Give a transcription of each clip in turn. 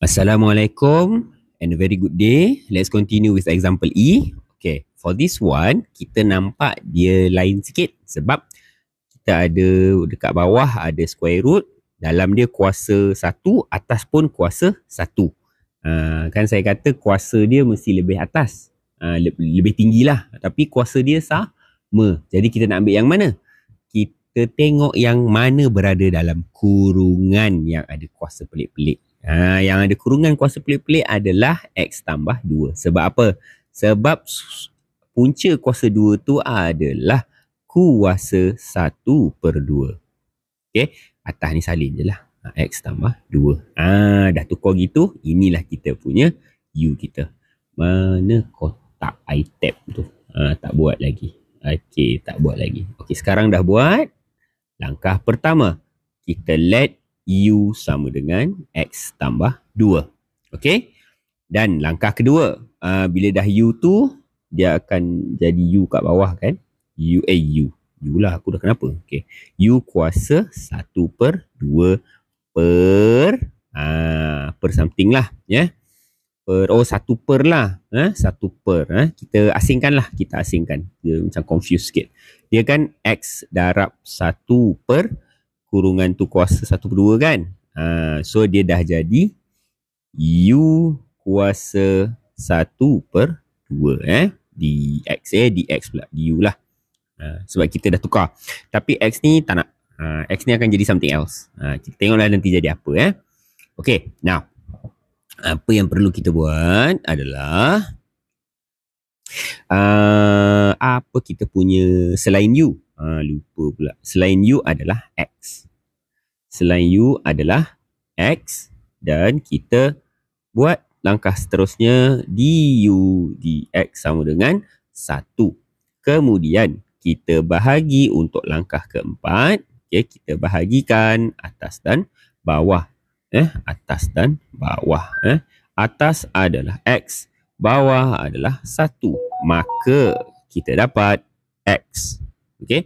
Assalamualaikum and a very good day. Let's continue with example E. Okay, for this one, kita nampak dia lain sikit sebab kita ada dekat bawah ada square root. Dalam dia kuasa satu, atas pun kuasa satu. Uh, kan saya kata kuasa dia mesti lebih atas. Uh, ah, le- lebih tinggilah. Tapi kuasa dia sama. Jadi kita nak ambil yang mana? Kita tengok yang mana berada dalam kurungan yang ada kuasa pelik-pelik. Ha, yang ada kurungan kuasa pelik-pelik adalah X tambah 2. Sebab apa? Sebab punca kuasa 2 tu adalah kuasa 1 per 2. Okey, atas ni salin je lah. Ha, X tambah 2. Ha, dah tukar gitu, inilah kita punya U kita. Mana kotak i ITAP e tu? Ha, tak buat lagi. Okey, tak buat lagi. Okey, sekarang dah buat. Langkah pertama, kita let U sama dengan X tambah 2. Okay. Dan langkah kedua. Uh, bila dah U tu, dia akan jadi U kat bawah kan. U, eh U. U lah aku dah kenapa. Okay. U kuasa 1 per 2 per uh, per something lah. Ya. Yeah. Per, oh satu per lah. Eh? Satu per. Eh? Kita asingkan lah. Kita asingkan. Dia macam confused sikit. Dia kan X darab satu per kurungan tu kuasa satu per dua kan. Ha, so dia dah jadi U kuasa satu per dua eh. DX eh, DX pula, DU lah. Ha, sebab kita dah tukar. Tapi X ni tak nak. Ha, X ni akan jadi something else. Ha, kita tengoklah nanti jadi apa eh. Okay, now. Apa yang perlu kita buat adalah uh, apa kita punya selain U. Ha, lupa pula. Selain u adalah X. Selain u adalah X dan kita buat langkah seterusnya u du x sama dengan 1. Kemudian kita bahagi untuk langkah keempat. Okay, kita bahagikan atas dan bawah. Eh, atas dan bawah. Eh, atas adalah x, bawah adalah 1. Maka kita dapat x. Okay.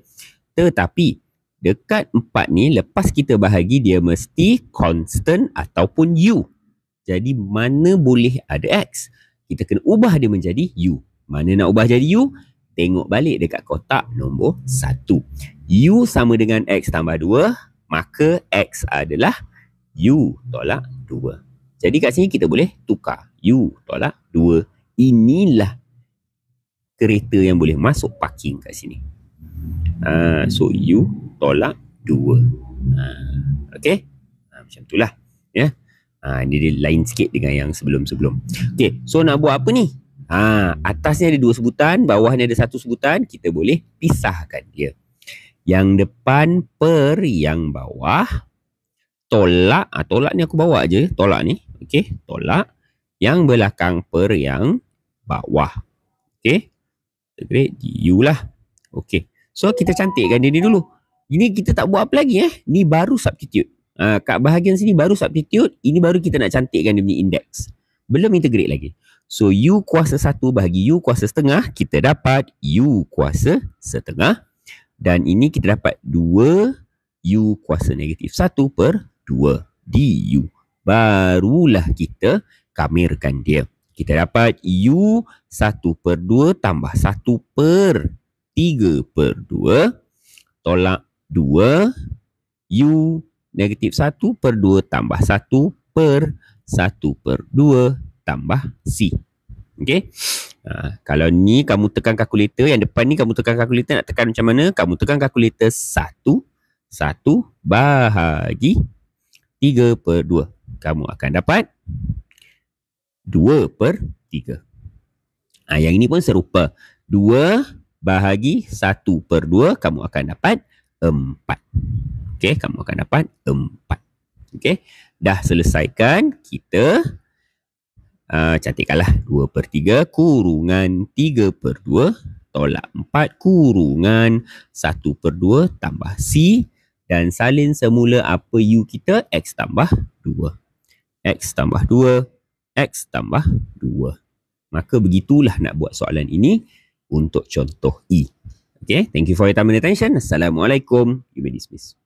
Tetapi dekat 4 ni lepas kita bahagi dia mesti constant ataupun U. Jadi mana boleh ada X? Kita kena ubah dia menjadi U. Mana nak ubah jadi U? Tengok balik dekat kotak nombor 1. U sama dengan X tambah 2. Maka X adalah U tolak 2. Jadi kat sini kita boleh tukar U tolak 2. Inilah kereta yang boleh masuk parking kat sini. Ah, so you tolak dua. Uh, okay? Ha, macam itulah. Ya? Yeah? Ha, ini dia lain sikit dengan yang sebelum-sebelum. Okay, so nak buat apa ni? Ha, atasnya ada dua sebutan, bawahnya ada satu sebutan. Kita boleh pisahkan dia. Yang depan per yang bawah. Tolak, ha, tolak ni aku bawa je. Tolak ni. Okay, tolak. Yang belakang per yang bawah. Okay, integrate di U lah. Okay, So kita cantikkan dia ni dulu. Ini kita tak buat apa lagi eh. Ni baru substitute. Uh, kat bahagian sini baru substitute. Ini baru kita nak cantikkan dia punya index. Belum integrate lagi. So U kuasa satu bahagi U kuasa setengah. Kita dapat U kuasa setengah. Dan ini kita dapat 2 U kuasa negatif 1 per 2 DU. Barulah kita kamirkan dia. Kita dapat U 1 per 2 tambah 1 per 3 per 2 tolak 2 U negatif 1 per 2 tambah 1 per 1 per 2 tambah C. Okey. Ha, kalau ni kamu tekan kalkulator, yang depan ni kamu tekan kalkulator nak tekan macam mana? Kamu tekan kalkulator 1, 1 bahagi 3 per 2. Kamu akan dapat 2 per 3. Ha, yang ini pun serupa. 2 bahagi 1 per 2, kamu akan dapat 4. Okey, kamu akan dapat 4. Okey, dah selesaikan kita uh, cantikkanlah 2 per 3 kurungan 3 per 2 tolak 4 kurungan 1 per 2 tambah C dan salin semula apa U kita? X tambah 2. X tambah 2. X tambah 2. Maka begitulah nak buat soalan ini untuk contoh E. Okay, thank you for your time and attention. Assalamualaikum. You may dismiss.